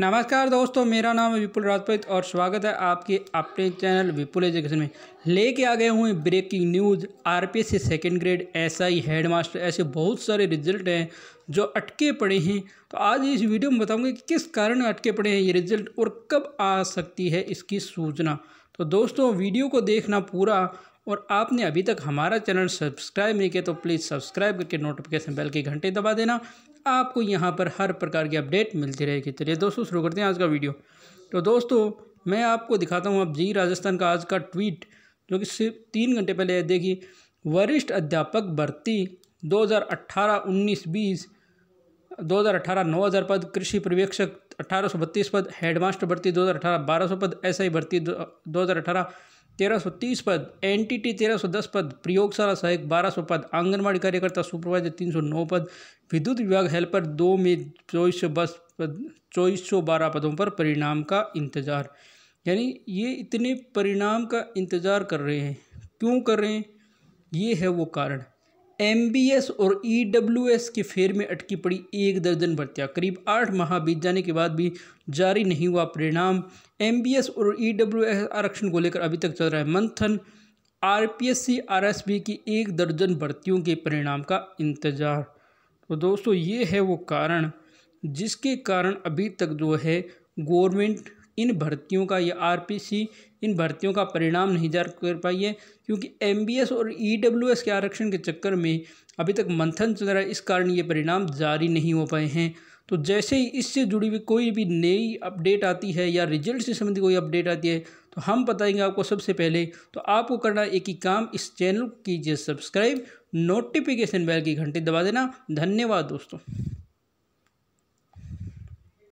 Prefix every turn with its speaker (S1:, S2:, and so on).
S1: नमस्कार दोस्तों मेरा नाम है विपुल राजपूत और स्वागत है आपके अपने चैनल विपुल एजुकेशन में लेके आ गए हुए ब्रेकिंग न्यूज़ आरपीएस से सेकेंड ग्रेड एसआई हेडमास्टर ऐसे बहुत सारे रिजल्ट हैं जो अटके पड़े हैं तो आज इस वीडियो में बताऊंगा कि किस कारण अटके पड़े हैं ये रिजल्ट और कब आ सकती है इसकी सूचना तो दोस्तों वीडियो को देखना पूरा और आपने अभी तक हमारा चैनल सब्सक्राइब नहीं किया तो प्लीज़ सब्सक्राइब करके नोटिफिकेशन बेल की घंटे दबा देना आपको यहाँ पर हर प्रकार की अपडेट मिलती रहेगी तो चलिए दोस्तों शुरू करते हैं आज का वीडियो तो दोस्तों मैं आपको दिखाता हूँ अब जी राजस्थान का आज का ट्वीट जो कि सिर्फ तीन घंटे पहले देखिए वरिष्ठ अध्यापक भर्ती 2018-19 बीस 2018-9000 पद कृषि पर्यवेक्षक अठारह पद हेडमास्टर भर्ती 2018 1200 पद एसआई भर्ती 2018 तेरह सौ तीस पद एनटीटी तेरह सौ दस पद प्रयोगशाला सहायक बारह सौ पद आंगनबाड़ी कार्यकर्ता सुपरवाइजर तीन सौ नौ पद विद्युत विभाग हेल्पर दो में चौबीस सौ बस पद चौबीस सौ बारह पदों पर परिणाम का इंतजार यानी ये इतने परिणाम का इंतज़ार कर रहे हैं क्यों कर रहे हैं ये है वो कारण एम और ई e की फेर में अटकी पड़ी एक दर्जन भर्तियाँ करीब आठ माह बीत जाने के बाद भी जारी नहीं हुआ परिणाम एम और ई e आरक्षण को लेकर अभी तक चल रहा है मंथन आर पी की एक दर्जन भर्तियों के परिणाम का इंतजार तो दोस्तों ये है वो कारण जिसके कारण अभी तक जो है गवर्नमेंट इन भर्तियों का या आर इन भर्तियों का परिणाम नहीं जारी कर पाई है क्योंकि एम और ई e के आरक्षण के चक्कर में अभी तक मंथन चल रहा है इस कारण ये परिणाम जारी नहीं हो पाए हैं तो जैसे ही इससे जुड़ी हुई कोई भी नई अपडेट आती है या रिजल्ट से संबंधित कोई अपडेट आती है तो हम बताएंगे आपको सबसे पहले तो आपको करना एक ही काम इस चैनल कीजिए सब्सक्राइब नोटिफिकेशन बेल की घंटी दबा देना धन्यवाद दोस्तों